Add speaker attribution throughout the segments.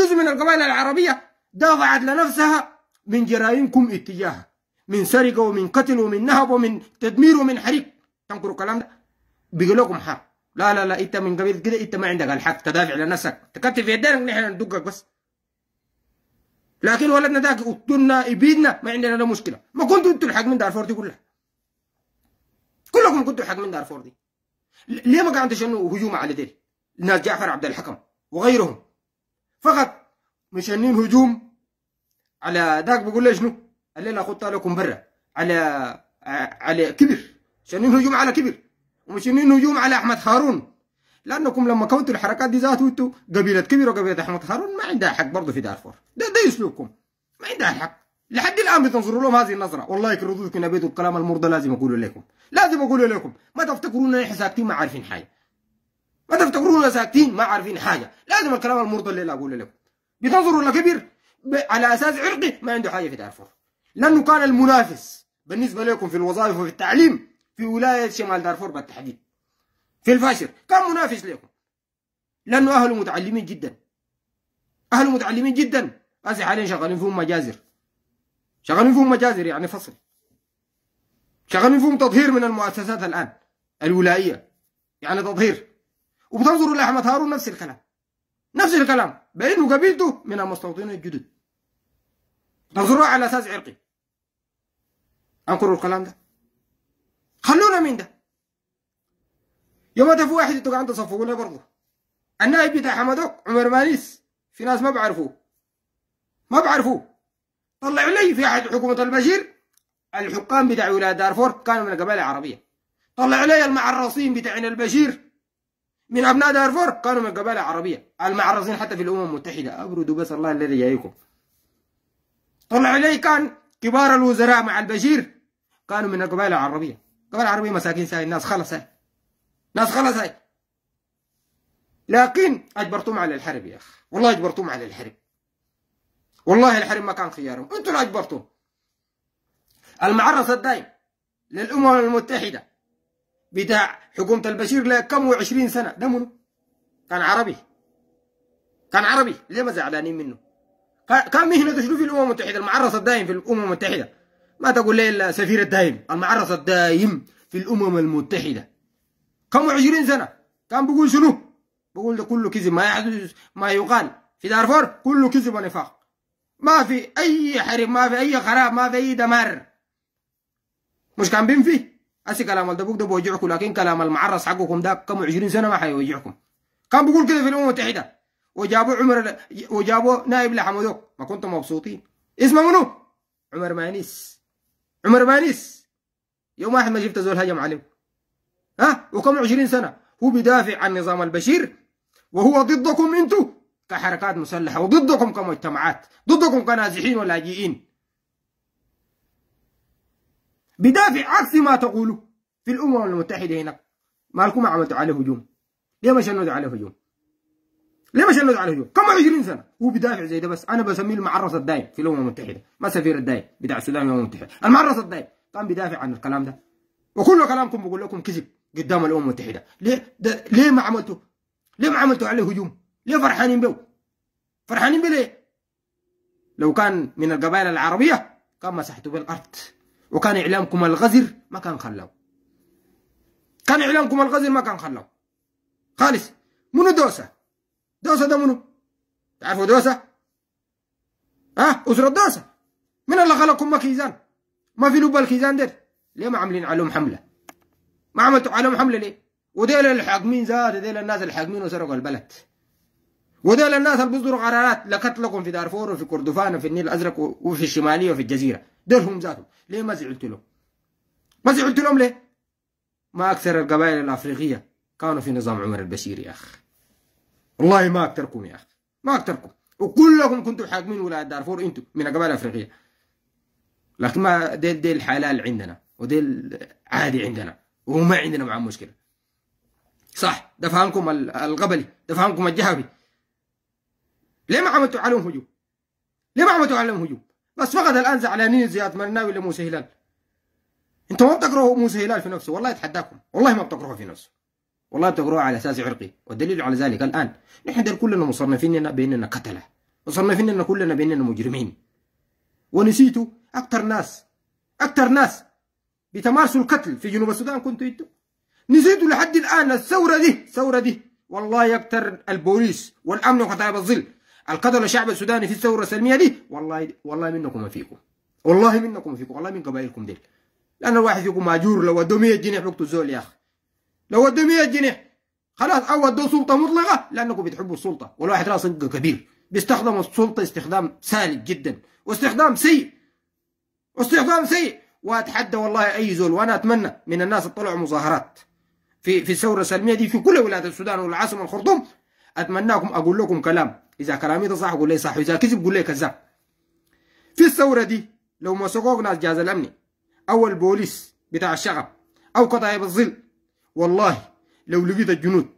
Speaker 1: جزء من القبائل العربية دافعت لنفسها من جرائمكم اتجاهها من سرقة ومن قتل ومن نهب ومن تدمير ومن حريق تنكروا الكلام ده بيقول لكم حق لا لا لا انت من قبيل كده انت ما عندك الحق تدافع لنفسك تكتف يدينك نحن ندقك بس لكن ولدنا ذاك قتلنا ابيدنا ما عندنا لا مشكله ما كنتوا انتوا الحق من دارفور دي كلها كلكم كنتوا الحق من دارفور دي ليه ما قاعد تشنوا هجوم على ديل ناس جعفر عبد الحكم وغيرهم فقط مشانين هجوم على ذاك بقول له شنو الليله خطة لكم برا على على كبر مشانين هجوم على كبر ومشانين هجوم على احمد هارون لانكم لما كونتوا الحركات دي ذاته انتوا قبيله كبر وقبيله احمد هارون ما عندها حق برضه في دارفور ده ده اسلوبكم ما عندها حق لحد الان بتنظروا لهم هذه النظره والله يكردوا لكم الكلام المرضى لازم اقوله لكم لازم اقوله لكم ما تفتكروا ان احنا ساكتين ما عارفين حاجه ما تفتكرونا ساكتين ما عارفين حاجه لازم الكلام المرضى اللي اقوله لكم بتنظروا لكبير على اساس عرقي ما عنده حاجه في دارفور لانه كان المنافس بالنسبه لكم في الوظائف وفي التعليم في ولايه شمال دارفور بالتحديد في الفاشر كان منافس لكم لانه اهله متعلمين جدا اهله متعلمين جدا بس حاليا شغالين فيهم مجازر شغالين فيهم مجازر يعني فصل شغالين فيهم تطهير من المؤسسات الان الولائيه يعني تطهير وبتنظروا لأحمد هارون نفس الكلام نفس الكلام بأنه قبيلته من المستوطنين الجدد تنظروها على أساس عرقي أنكروا الكلام ده خلونا من ده يوم ده في واحد انتوا قاعدين تصفقوا له برضه النائب بتاع حمدوك عمر مانيس في ناس ما بعرفوه ما بعرفوه طلعوا لي في احد حكومه البشير الحكام بتاع ولايه دارفور كانوا من القبائل العربيه طلعوا لي المعرصين بتاعنا البشير من أبناء دارفور كانوا من القبائل العربية المعرضين حتى في الأمم المتحدة أبردوا بس الله الذي جايكم طلع علي كان كبار الوزراء مع البشير كانوا من القبائل العربية القبائل العربية مساكين ساي الناس خلص هاي ناس خلص هاي لكن اجبرتهم على الحرب يا أخي والله اجبرتهم على الحرب والله الحرب ما كان خيارهم انتوا اللي اجبرتهم المعرض الدائم للأمم المتحدة بتاع حكومة البشير لا كم وعشرين سنة ده منو كان عربي كان عربي ليه ما زعلانين منه كان مهنته شنو في الأمم المتحدة المعرس الدائم في الأمم المتحدة ما تقول لي السفير الدائم المعرس الدائم في الأمم المتحدة كم وعشرين سنة كان بيقول شنو بقول ده كله كذب ما يحدث ما يقال في دارفور كله كذب ونفاق ما في أي حرب ما في أي خراب ما في أي دمار مش كان بينفي أسي كلام الدبوك ده بيوجعكم لكن كلام المعرس حقكم ده كم 20 سنه ما حيوجعكم كان بيقول كده في الامم المتحده وجابوا عمر وجابوا نائب لحمدوك ما كنتم مبسوطين اسمه منو؟ عمر مانيس عمر مانيس يوم واحد ما شفت زول هجم عليه ها وكم 20 سنه هو بيدافع عن نظام البشير وهو ضدكم انتم كحركات مسلحه وضدكم كمجتمعات ضدكم كنازحين ولاجئين بدافع عكس ما تقوله في الأمم المتحدة هنا مالكم عملتوا عليه هجوم ليه ما شنوا عليه هجوم ليه ما شنوا عليه هجوم كم 20 سنة هو بدافع زي ده بس أنا بسميه المعرس الدايم في الأمم المتحدة ما سفير الدايم بتاع السودان الأمم المتحدة المعرس الدايم كان بدافع عن الكلام ده وكل كلامكم بقول لكم كذب قدام الأمم المتحدة ليه ليه ما عملتوا ليه ما عملتوا عليه هجوم ليه فرحانين به فرحانين به ليه لو كان من القبائل العربية كان مسحته بالأرض وكان اعلامكم الغزر ما كان خلاو كان اعلامكم الغزر ما كان خلاو خالص منو دوسه دوسه ده منو تعرفوا دوسه ها أسرة دوسه من اللي خلقكم ما كيزان ما في لب الكيزان ده ليه ما عاملين عليهم حمله ما عملتوا عليهم حمله ليه وديل الحاكمين زاد وديل الناس الحاكمين وسرقوا البلد وديل الناس اللي بيصدروا قرارات لقتلكم في دارفور وفي كردفان وفي النيل الازرق وفي الشماليه وفي الجزيره درهم ذاتهم ليه ما زعلت لهم ما زعلت لهم ليه ما أكثر القبائل الأفريقية كانوا في نظام عمر البشير يا أخي والله ما أكثركم يا أخي ما أكثركم وكلكم كنتوا حاكمين ولاية دارفور أنتم من القبائل الأفريقية لكن ما ديل ديل الحلال عندنا وديل عادي عندنا وما عندنا معاه مشكلة صح ده فهمكم القبلي ده فهمكم ليه ما عملتوا عليهم هجوم؟ ليه ما عملتوا عليهم هجوم؟ بس فقط الان زعلانين زياد مرناوي لموسى هلال انتوا ما بتكرهوا موسى هلال في نفسه والله يتحداكم والله ما بتكرهوا في نفسه والله بتكرهوا على اساس عرقي والدليل على ذلك الان نحن دل كلنا مصنفين باننا قتله مصنفين كلنا باننا مجرمين ونسيتوا اكثر ناس اكثر ناس بتمارسوا القتل في جنوب السودان كنتوا انتوا نسيتوا لحد الان الثوره دي الثوره دي والله اكثر البوليس والامن وكتائب الظل القتل الشعب السوداني في الثوره السلميه دي والله دي والله منكم فيكم والله منكم فيكم والله من قبائلكم ديل لان الواحد فيكم ماجور لو ودوا 100 جنيه حقتوا الزول يا اخي لو ودوا 100 جنيه خلاص او ودوا سلطه مطلقه لانكم بتحبوا السلطه والواحد راسه كبير بيستخدموا السلطه استخدام سالب جدا واستخدام سيء واستخدام سيء واتحدى والله اي زول وانا اتمنى من الناس تطلعوا مظاهرات في في الثوره السلميه دي في كل ولايات السودان والعاصمه الخرطوم أتمناكم أقول لكم كلام إذا كلامي ده صح قول لي صح وإذا كذب قول لي كذاب في الثورة دي لو ما سقوك ناس جهاز الأمن أو البوليس بتاع الشغب أو قطايب الظل والله لو لقيت الجنود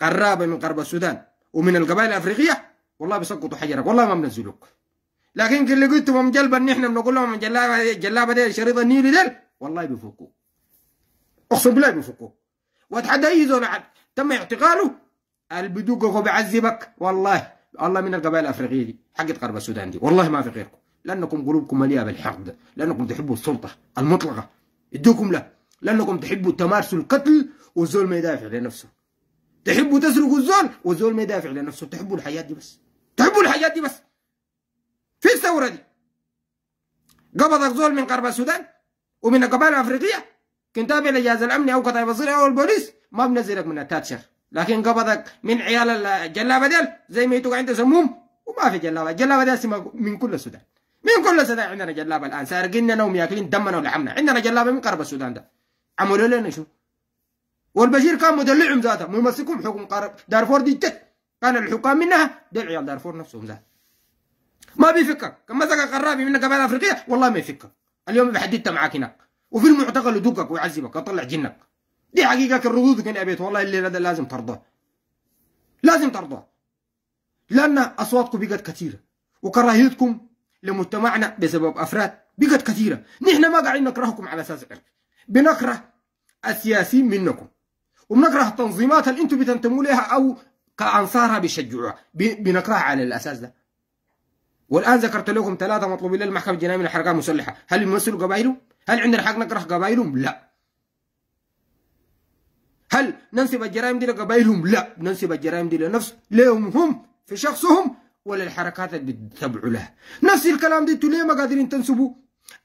Speaker 1: قرابة من قرب السودان ومن القبائل الأفريقية والله بيسقطوا حجرك والله ما بنزلوك لكن اللي قلتهم إن نحن بنقول لهم جلابة جلابة دي شريط النيل ديل والله بيفكوك أقسم بالله بيفكوك وأتحدى أي زول تم اعتقاله البدوق هو بيعذبك والله والله من القبائل الافريقيه دي حقت غرب السودان دي والله ما في غيركم لانكم قلوبكم مليئه بالحقد لانكم تحبوا السلطه المطلقه ادوكم لا لانكم تحبوا تمارسوا القتل والزول ما يدافع لنفسه تحبوا تسرقوا الزول والزول ما يدافع لنفسه تحبوا الحياه دي بس تحبوا الحياه دي بس في الثوره دي قبضك زول من غرب السودان ومن القبائل الافريقيه كنت تابع لجهاز الامني او قطاع بصري او البوليس ما بنزلك من التاتشر لكن قبضك من عيال الجلابه ديل زي ما يتوقع عند سموم وما في جلابه الجلابه ديل من كل السودان من كل السودان عندنا جلابه الان سارقيننا ومياكلين دمنا ولحمنا عندنا جلابه من قرب السودان ده عملوا لنا شو والبشير كان مدلعهم ذاته ممسكهم حكم قرب دارفور دي جت كان الحكام منها دي عيال دارفور نفسهم ذات ما بيفكك كان مسك قرابي من قبائل افريقيه والله ما يفكك اليوم بحددت معاك هناك وفي المعتقل يدقك ويعذبك ويطلع جنك دي حقيقة الردود كان أبيت والله اللي هذا لازم ترضى لازم ترضى لأن أصواتكم بقت كثيرة وكراهيتكم لمجتمعنا بسبب أفراد بقت كثيرة نحن ما قاعدين نكرهكم على أساس عرق بنكره السياسيين منكم وبنكره التنظيمات اللي أنتم بتنتموا لها أو كأنصارها بيشجعوها بنكرهها على الأساس ده والآن ذكرت لكم ثلاثة مطلوبين للمحكمة الجنائية من الحركات المسلحة هل يمثلوا قبائلهم؟ هل عندنا حق نكره قبائلهم؟ لا هل ننسب الجرائم دي لقبائلهم؟ لا ننسب الجرائم دي لنفس لهم هم في شخصهم ولا الحركات اللي بتتبعوا لها نفس الكلام ده انتوا ليه ما قادرين تنسبوا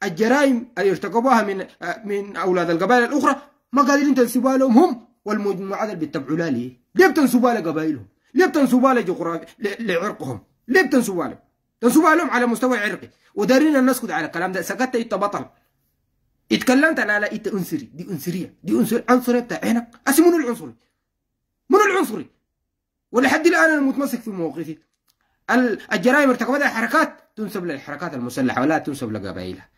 Speaker 1: الجرائم اللي ارتكبوها من من اولاد القبائل الاخرى ما قادرين تنسبوها لهم هم والمجموعات اللي بتتبعوا لها ليه؟ ليه بتنسبوها لقبائلهم؟ ليه بتنسبوها لجغرافيا لعرقهم؟ ليه بتنسبوها لهم؟ تنسبوها لهم على مستوى عرقي ودارين نسكت على الكلام ده سكت انت إيه بطل اتكلمت انا على انت انثري دي انثريه دي عنصر عنصري بتاع عينك اسي منو العنصري منو العنصري ولحد الان انا متمسك في موقفي الجرائم ارتكبتها حركات تنسب للحركات المسلحه ولا تنسب لقبائلها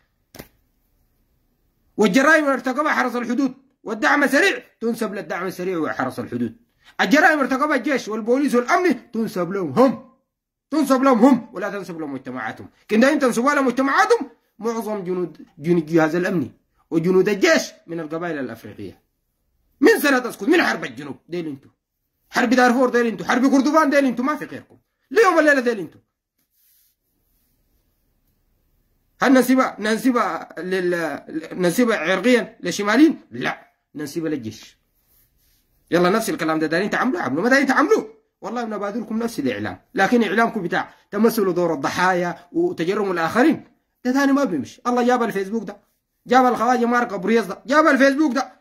Speaker 1: والجرائم ارتكبها حرس الحدود والدعم السريع تنسب للدعم السريع وحرس الحدود الجرائم ارتكبها الجيش والبوليس والامن تنسب لهم هم تنسب لهم هم ولا تنسب لهم مجتمعاتهم دائما تنسبها لمجتمعاتهم معظم جنود جنود الجهاز الامني وجنود الجيش من القبائل الافريقيه من سنه تسكت من حرب الجنوب ديل انتو حرب دارفور ديل انتو حرب كردوفان ديل انتو ما في غيركم ليوم الليله ديل انتو هل ننسبها ننسبها لل ننسبها عرقيا للشماليين؟ لا ننسبها للجيش يلا نفس الكلام ده دارين تعملوه عملوا ما دارين تعملوه والله انا بادلكم نفس الاعلام لكن اعلامكم بتاع تمثلوا دور الضحايا وتجرم الاخرين ده ثاني ما بيمشي الله جاب الفيسبوك ده جاب الخواجه مارك بريز ده جاب الفيسبوك ده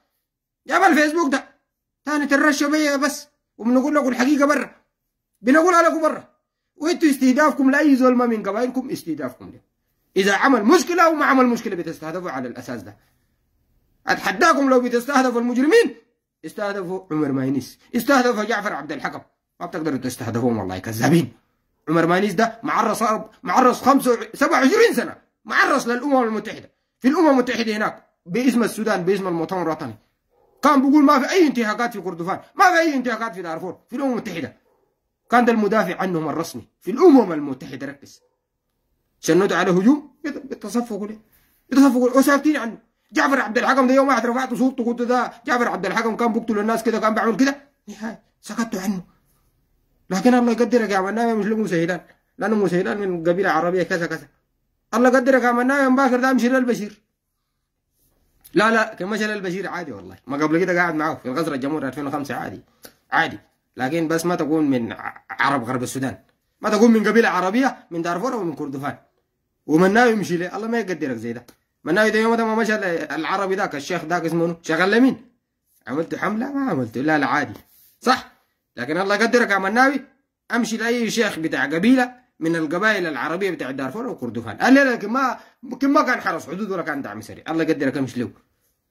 Speaker 1: جاب الفيسبوك ده تاني ترشوا بيا بس وبنقول لكم الحقيقه برا بنقولها لكم برا وانتوا استهدافكم لاي زول ما من قبائلكم استهدافكم ده اذا عمل مشكله او ما عمل مشكله بتستهدفوا على الاساس ده اتحداكم لو بتستهدفوا المجرمين استهدفوا عمر ماينيس استهدفوا جعفر عبد الحكم ما بتقدروا تستهدفوهم والله كذابين عمر ماينيس ده معرس معرس 25 27 سنه معرس للامم المتحده في الامم المتحده هناك باسم السودان باسم المؤتمر الوطني كان بيقول ما في اي انتهاكات في كردفان ما في اي انتهاكات في دارفور في الامم المتحده كان ده المدافع عنهم الرسمي في الامم المتحده ركز شنوت على هجوم بتصفقوا ليه بتصفقوا وساكتين عنه جعفر عبد الحكم ده يوم واحد رفعت صورته قلت ده جعفر عبد الحكم كان بيقتل الناس كده كان بيعمل كده نهاية سكتوا عنه لكن الله يقدرك يا عملناه مش لهم سهيلان لانه مسهيلان من قبيله عربيه كذا كذا الله قدرك مناوي يوم باكر ده مشي للبشير لا لا كان مشى للبشير عادي والله ما قبل كده قاعد معاه في الغزرة الجمهور 2005 عادي عادي لكن بس ما تكون من عرب غرب السودان ما تكون من قبيلة عربية من دارفور ومن كردفان ومناوي يمشي ليه الله ما يقدرك زي ده مناوي ده يوم ده ما مشى العربي ذاك الشيخ ذاك اسمه شغل لمين عملت حملة ما عملت لا لا عادي صح لكن الله يقدرك يا مناوي امشي لاي شيخ بتاع قبيله من القبائل العربيه بتاع دارفور وكردفان قال لي لكن ما يمكن ما كان حرس حدود ولا كان دعم سري الله يقدرك امشي له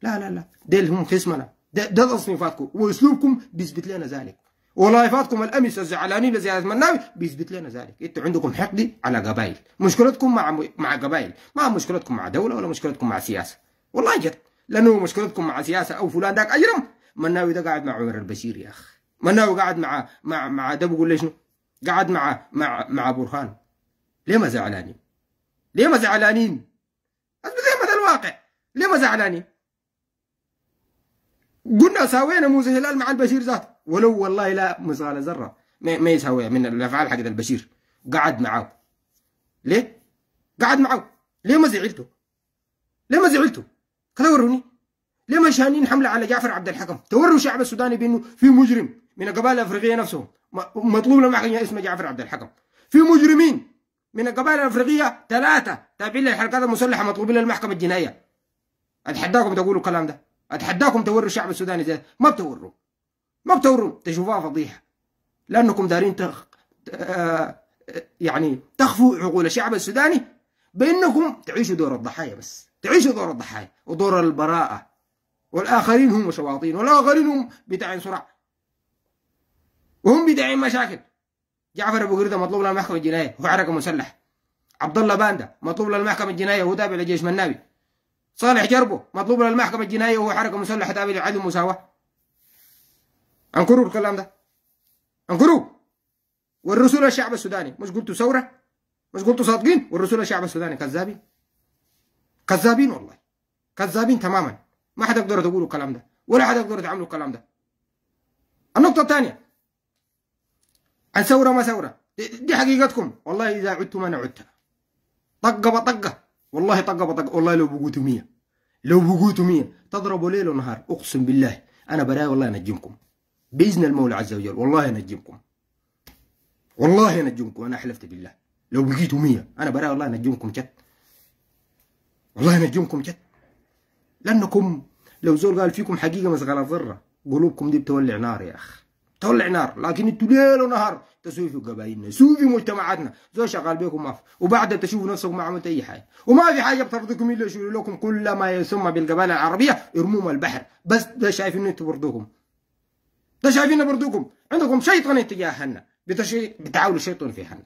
Speaker 1: لا لا لا ديل هم خصمنا ده ده تصنيفاتكم واسلوبكم بيثبت لنا ذلك ولايفاتكم الامس الزعلانين زياده مناوي بيثبت لنا ذلك انتوا عندكم حقد على قبائل مشكلتكم مع مع قبائل ما مشكلتكم مع دوله ولا مشكلتكم مع سياسه والله جد لانه مشكلتكم مع سياسه او فلان ذاك اجرم مناوي ده قاعد مع عمر البشير يا اخي مناوي قاعد مع مع مع ده بقول لي شنو قعد مع مع مع برهان ليه ما زعلانين؟ ليه ما زعلانين؟ زي ما الواقع ليه ما زعلانين؟ قلنا ساوينا موسى هلال مع البشير ذات ولو والله لا مثقال ذره ما يساويها من الافعال حقت البشير قعد معاه ليه؟ قعد معاه ليه ما زعلتوا؟ ليه ما زعلتوا؟ كذا وروني ليه ما شانين حمله على جعفر عبد الحكم؟ توروا الشعب السوداني بانه في مجرم من القبائل الافريقيه نفسهم مطلوب لهم حاجه اسمه جعفر عبد الحكم في مجرمين من القبائل الافريقيه ثلاثه تابعين للحركات المسلحه مطلوبين للمحكمه الجنائيه اتحداكم تقولوا الكلام ده اتحداكم توروا الشعب السوداني ده ما بتوروا ما بتوروا تشوفوها فضيحه لانكم دارين تخ... آه، يعني تخفوا عقول الشعب السوداني بانكم تعيشوا دور الضحايا بس تعيشوا دور الضحايا ودور البراءه والاخرين هم شواطين والاخرين هم بتاع سرعه وهم بيدعين مشاكل جعفر ابو قرده مطلوب له المحكمه الجنائيه هو حركه مسلح عبد الله باندا مطلوب له المحكمه الجنائيه وهو تابع لجيش منابي صالح جربه مطلوب له المحكمه الجنائيه وهو حركه مسلحه تابع لعدم مساواه انكروا الكلام ده انكروا والرسول الشعب السوداني مش قلتوا ثوره مش قلتوا صادقين والرسول الشعب السوداني كذابين كذابين والله كذابين تماما ما حد يقدر تقولوا الكلام ده ولا حد يقدر تعملوا الكلام ده النقطه الثانيه الثورة ما ثورة دي حقيقتكم والله إذا عدتم أنا عدتها طقة بطقة والله طقة بطقة والله لو بقوتوا 100 لو بقوتوا 100 تضربوا ليل ونهار أقسم بالله أنا براي والله أنجمكم بإذن المولى عز وجل والله أنجمكم والله أنجمكم أنا حلفت بالله لو بقيتوا 100 أنا براي والله أنجمكم جد والله أنجمكم جد لأنكم لو زول قال فيكم حقيقة مسغلة ذرة قلوبكم دي بتولع نار يا أخي تطلع نار لكن انتوا ليل ونهار في قبائلنا سوفوا مجتمعاتنا زول شغال بكم ما وبعدها تشوفوا نفسكم ما عملت اي حاجه وما في حاجه بترضيكم الا يشيلوا لكم كل ما يسمى بالقبائل العربيه يرموهم البحر بس ده شايفين انتوا برضوكم ده شايفين برضوكم عندكم شيطان تجاهنا بتشي... بتعاولوا شيطان في حنا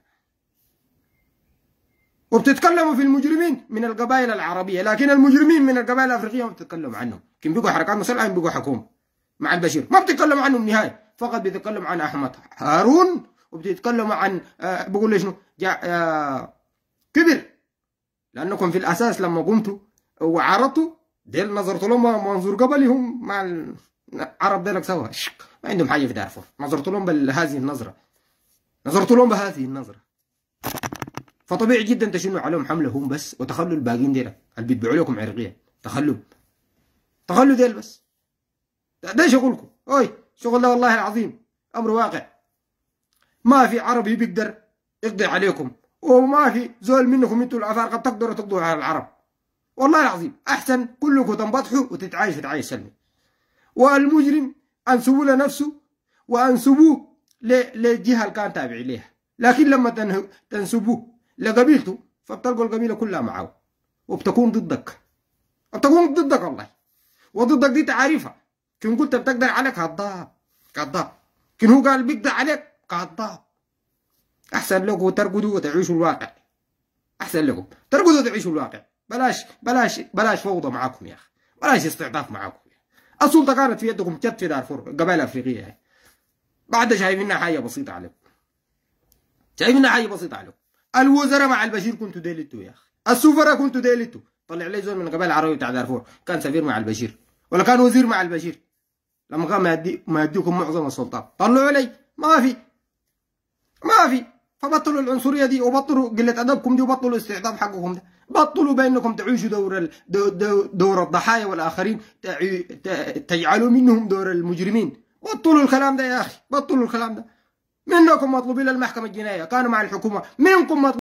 Speaker 1: وبتتكلموا في المجرمين من القبائل العربيه لكن المجرمين من القبائل الافريقيه ما بتتكلموا عنهم كم بيقوا حركات مسلحه بيقوا حكومه مع البشير ما بتتكلموا عنهم نهائي فقط بيتكلم عن أحمد هارون وبتتكلم عن آه بقول شنو آه كبر لأنكم في الأساس لما قمتوا وعرضتوا ديل نظرتوا لهم منظور قبلي هم مع العرب ديلك سوا ما عندهم حاجة في دارفور نظرتوا لهم بهذه النظرة نظرتوا لهم بهذه النظرة فطبيعي جدا تشنوا عليهم حملة هم بس وتخلوا الباقيين ديل اللي بيتبيعوا لكم عرقية تخلوا تخلوا ديل بس ده, اقول شغلكم اوي شغل ده والله العظيم أمر واقع ما في عربي بيقدر يقضي عليكم وما في زول منكم انتوا الافارقه تقدروا تقضوا على العرب والله العظيم احسن كلكم تنبطحوا وتتعايش تعايش سلمي والمجرم انسبوا لنفسه وانسبوه للجهه اللي كان تابع اليها لكن لما تنسبوه لقبيلته فبتلقوا القبيله كلها معه وبتكون ضدك بتكون ضدك والله وضدك دي تعريفها كان قلت بتقدر عليك كذاب كذاب كان هو قال بيقدر عليك كذاب احسن لكم ترقدوا وتعيشوا الواقع احسن لكم ترقدوا وتعيشوا الواقع بلاش بلاش بلاش فوضى معاكم يا اخي بلاش استعطاف معاكم السلطه كانت في يدكم جت في دارفور قبائل افريقيه يعني. بعد شايفينها حاجه بسيطه عليكم شايفينها حاجه بسيطه عليكم الوزراء مع البشير كنتوا ديلتوا يا اخي السفراء كنتوا ديلتوا طلع لي زول من قبائل العربيه بتاع دارفور كان سفير مع البشير ولا كان وزير مع البشير لما يدي ما يديكم معظم السلطات طلعوا لي ما في ما في فبطلوا العنصريه دي وبطلوا قله ادبكم دي وبطلوا الاستعطاف حقكم ده بطلوا بانكم تعيشوا دور دور الضحايا والاخرين تجعلوا منهم دور المجرمين بطلوا الكلام ده يا اخي بطلوا الكلام ده منكم مطلوبين للمحكمه الجنائيه كانوا مع الحكومه منكم مطلوبين